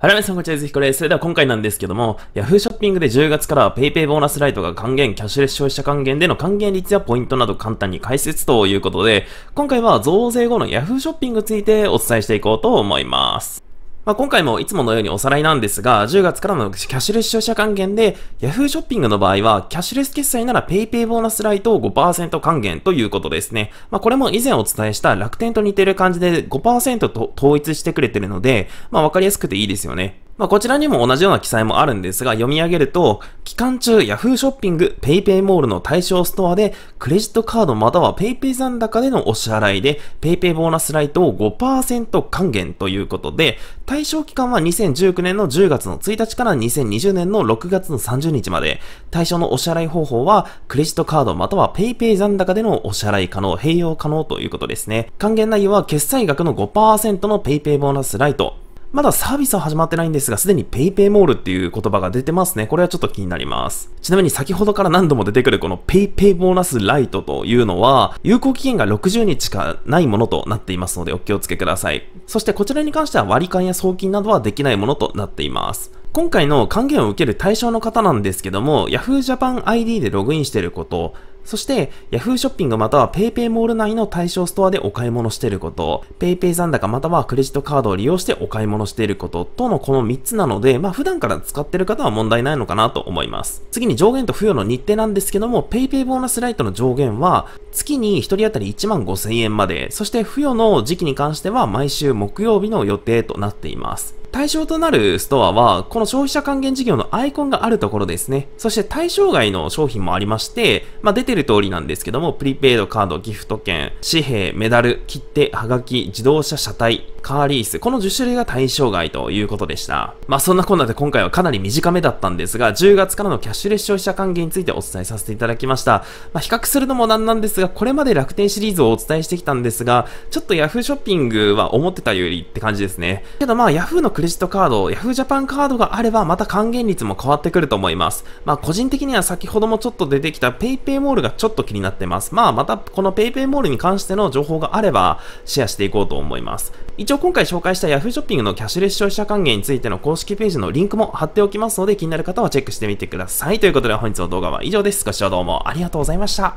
はい、皆さん、こんにちは。ぜひこれです。それでは今回なんですけども、Yahoo ショッピングで10月からは PayPay ボーナスライトが還元、キャッシュレス消費者還元での還元率やポイントなど簡単に解説ということで、今回は増税後の Yahoo ショッピングについてお伝えしていこうと思います。まあ、今回もいつものようにおさらいなんですが、10月からのキャッシュレス消費者還元で、Yahoo ショッピングの場合は、キャッシュレス決済なら PayPay ボーナスライトを5%還元ということですね。まあ、これも以前お伝えした楽天と似てる感じで5%と統一してくれてるので、まあ、わかりやすくていいですよね。まあ、こちらにも同じような記載もあるんですが、読み上げると、期間中 Yahoo ショッピング、PayPay モールの対象ストアで、クレジットカードまたは PayPay 残高でのお支払いで、PayPay ボーナスライトを5%還元ということで、対象期間は2019年の10月の1日から2020年の6月の30日まで、対象のお支払い方法は、クレジットカードまたは PayPay 残高でのお支払い可能、併用可能ということですね。還元内容は決済額の5%の PayPay ボーナスライト、まだサービスは始まってないんですが、すでに PayPay モールっていう言葉が出てますね。これはちょっと気になります。ちなみに先ほどから何度も出てくるこの PayPay ボーナスライトというのは、有効期限が60日しかないものとなっていますのでお気をつけください。そしてこちらに関しては割り勘や送金などはできないものとなっています。今回の還元を受ける対象の方なんですけども、Yahoo Japan ID でログインしていること、そして、Yahoo ショッピングまたは PayPay モール内の対象ストアでお買い物していること、PayPay 残高またはクレジットカードを利用してお買い物していることとのこの3つなので、まあ普段から使ってる方は問題ないのかなと思います。次に上限と付与の日程なんですけども、PayPay ボーナスライトの上限は、月に1人当たり1万5000円まで、そして付与の時期に関しては毎週木曜日の予定となっています。対象となるストアは、この消費者還元事業のアイコンがあるところですね。そして対象外の商品もありまして、まあ、出てる通りなんですけども、プリペイドカード、ギフト券、紙幣、メダル、切手、はがき、自動車車体、カーリース、この10種類が対象外ということでした。まあ、そんなこんなで今回はかなり短めだったんですが、10月からのキャッシュレス消費者還元についてお伝えさせていただきました。まあ、比較するのもなんなんですが、これまで楽天シリーズをお伝えしてきたんですが、ちょっと Yahoo ショッピングは思ってたよりって感じですね。けどまあ y のクレジットカード、Yahoo Japan カードがあれば、また還元率も変わってくると思います。まあ、個人的には先ほどもちょっと出てきた PayPay モールがちょっと気になってます。まあ、またこの PayPay モールに関しての情報があれば、シェアしていこうと思います。一応今回紹介した Yahoo ショッピングのキャッシュレス消費者還元についての公式ページのリンクも貼っておきますので、気になる方はチェックしてみてください。ということで本日の動画は以上です。ご視聴どうもありがとうございました。